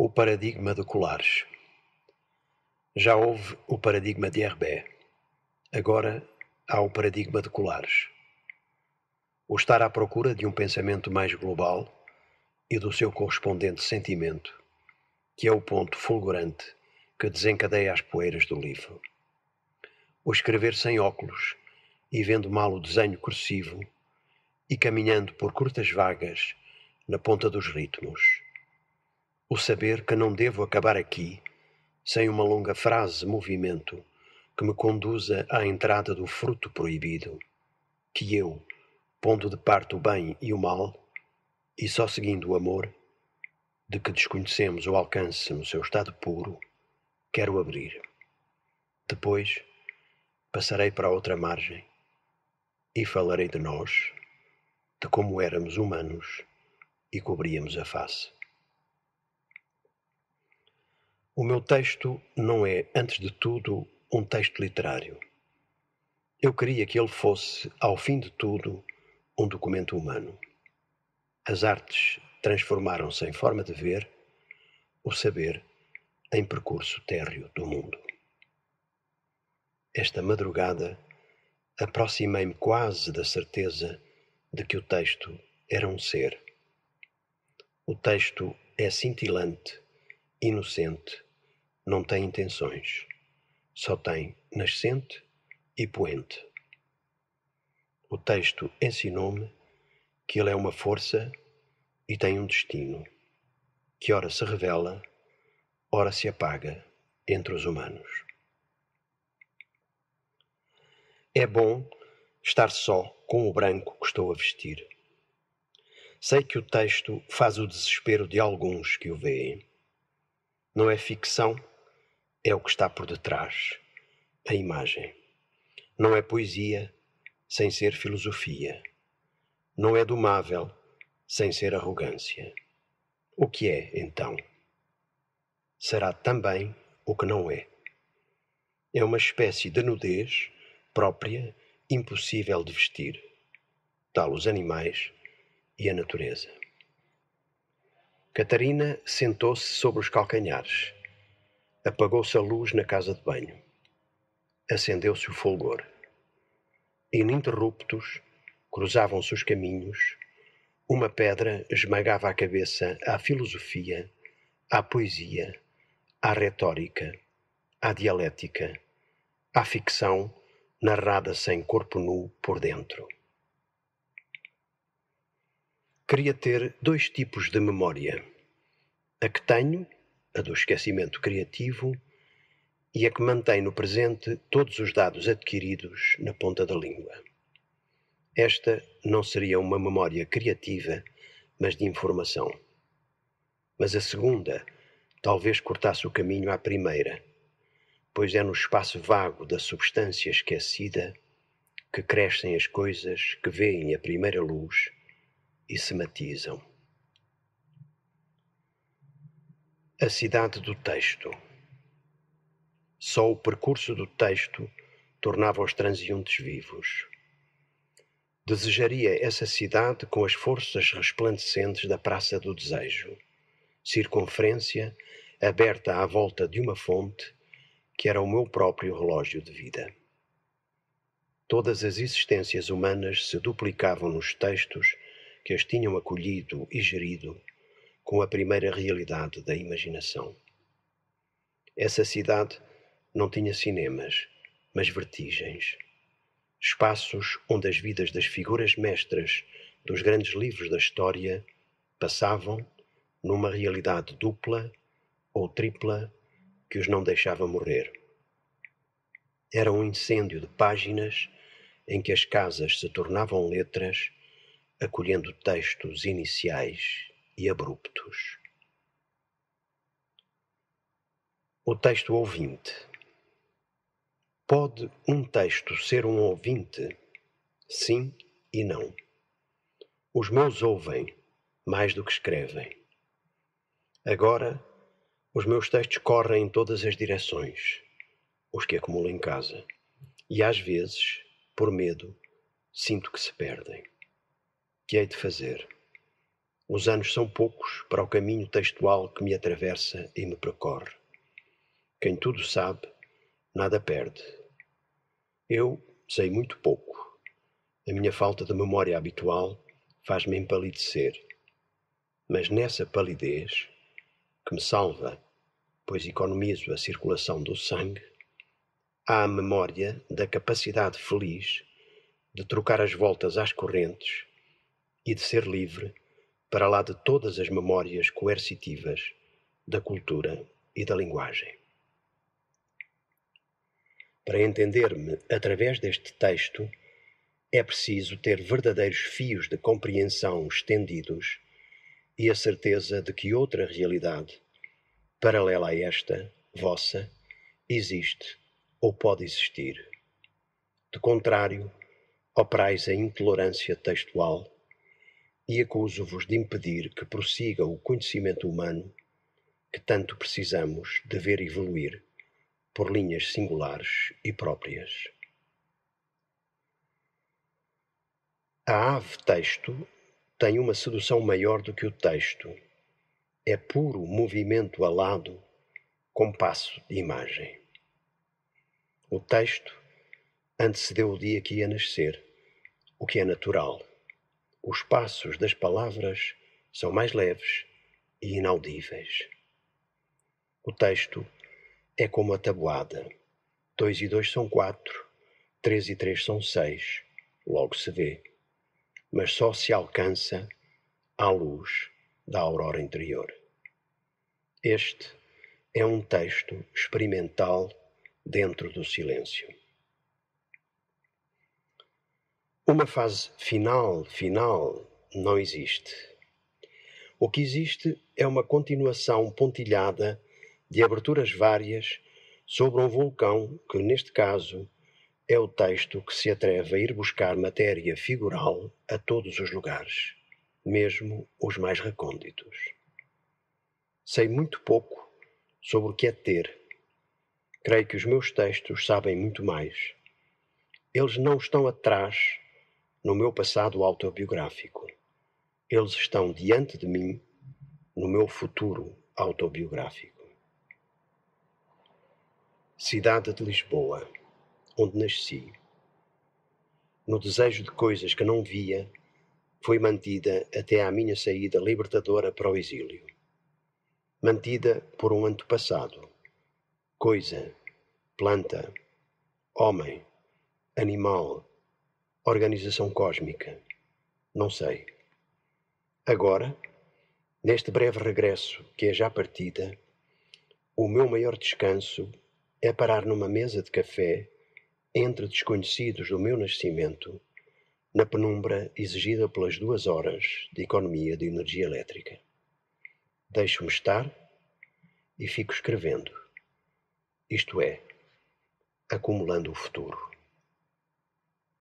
o paradigma de Colares. Já houve o paradigma de Herbé. Agora há o paradigma de Colares. O estar à procura de um pensamento mais global e do seu correspondente sentimento, que é o ponto fulgurante que desencadeia as poeiras do livro. O escrever sem óculos e vendo mal o desenho cursivo e caminhando por curtas vagas na ponta dos ritmos. O saber que não devo acabar aqui, sem uma longa frase, movimento, que me conduza à entrada do fruto proibido, que eu, pondo de parte o bem e o mal, e só seguindo o amor, de que desconhecemos o alcance no seu estado puro, quero abrir. Depois, passarei para outra margem e falarei de nós, de como éramos humanos e cobríamos a face. O meu texto não é, antes de tudo, um texto literário. Eu queria que ele fosse, ao fim de tudo, um documento humano. As artes transformaram-se em forma de ver, o saber em percurso térreo do mundo. Esta madrugada aproximei-me quase da certeza de que o texto era um ser. O texto é cintilante, inocente, não tem intenções, só tem nascente e poente. O texto ensinou-me que ele é uma força e tem um destino, que ora se revela, ora se apaga entre os humanos. É bom estar só com o branco que estou a vestir. Sei que o texto faz o desespero de alguns que o veem. Não é ficção é o que está por detrás, a imagem. Não é poesia sem ser filosofia. Não é domável sem ser arrogância. O que é, então? Será também o que não é. É uma espécie de nudez própria, impossível de vestir, tal os animais e a natureza. Catarina sentou-se sobre os calcanhares Apagou-se a luz na casa de banho. Acendeu-se o fulgor. Ininterruptos, cruzavam-se os caminhos. Uma pedra esmagava a cabeça à filosofia, à poesia, à retórica, à dialética, à ficção narrada sem corpo nu por dentro. Queria ter dois tipos de memória: a que tenho a do esquecimento criativo, e a é que mantém no presente todos os dados adquiridos na ponta da língua. Esta não seria uma memória criativa, mas de informação. Mas a segunda talvez cortasse o caminho à primeira, pois é no espaço vago da substância esquecida que crescem as coisas que veem a primeira luz e se matizam. A cidade do texto. Só o percurso do texto tornava os transeuntes vivos. Desejaria essa cidade com as forças resplandecentes da Praça do Desejo, circunferência aberta à volta de uma fonte que era o meu próprio relógio de vida. Todas as existências humanas se duplicavam nos textos que as tinham acolhido e gerido com a primeira realidade da imaginação. Essa cidade não tinha cinemas, mas vertigens. Espaços onde as vidas das figuras mestras dos grandes livros da história passavam numa realidade dupla ou tripla que os não deixava morrer. Era um incêndio de páginas em que as casas se tornavam letras, acolhendo textos iniciais e abruptos. O texto ouvinte. Pode um texto ser um ouvinte? Sim e não. Os meus ouvem mais do que escrevem. Agora, os meus textos correm em todas as direções, os que acumulo em casa, e às vezes, por medo, sinto que se perdem. Que hei de fazer? Os anos são poucos para o caminho textual que me atravessa e me percorre. Quem tudo sabe, nada perde. Eu sei muito pouco. A minha falta de memória habitual faz-me empalidecer. Mas nessa palidez, que me salva, pois economizo a circulação do sangue, há a memória da capacidade feliz de trocar as voltas às correntes e de ser livre para lá de todas as memórias coercitivas da cultura e da linguagem. Para entender-me através deste texto, é preciso ter verdadeiros fios de compreensão estendidos e a certeza de que outra realidade, paralela a esta, vossa, existe ou pode existir. De contrário, operais a intolerância textual e acuso-vos de impedir que prossiga o conhecimento humano que tanto precisamos de ver evoluir por linhas singulares e próprias. A ave-texto tem uma sedução maior do que o texto. É puro movimento alado, compasso de imagem. O texto antecedeu o dia que ia nascer, o que é natural os passos das palavras são mais leves e inaudíveis. O texto é como a tabuada. Dois e dois são quatro, três e três são seis, logo se vê. Mas só se alcança à luz da aurora interior. Este é um texto experimental dentro do silêncio. Uma fase final, final, não existe. O que existe é uma continuação pontilhada de aberturas várias sobre um vulcão que, neste caso, é o texto que se atreve a ir buscar matéria figural a todos os lugares, mesmo os mais recônditos. Sei muito pouco sobre o que é ter. Creio que os meus textos sabem muito mais. Eles não estão atrás no meu passado autobiográfico. Eles estão diante de mim no meu futuro autobiográfico. Cidade de Lisboa, onde nasci. No desejo de coisas que não via, foi mantida até à minha saída libertadora para o exílio. Mantida por um antepassado, coisa, planta, homem, animal, organização cósmica. Não sei. Agora, neste breve regresso que é já partida, o meu maior descanso é parar numa mesa de café entre desconhecidos do meu nascimento, na penumbra exigida pelas duas horas de economia de energia elétrica. Deixo-me estar e fico escrevendo, isto é, acumulando o futuro.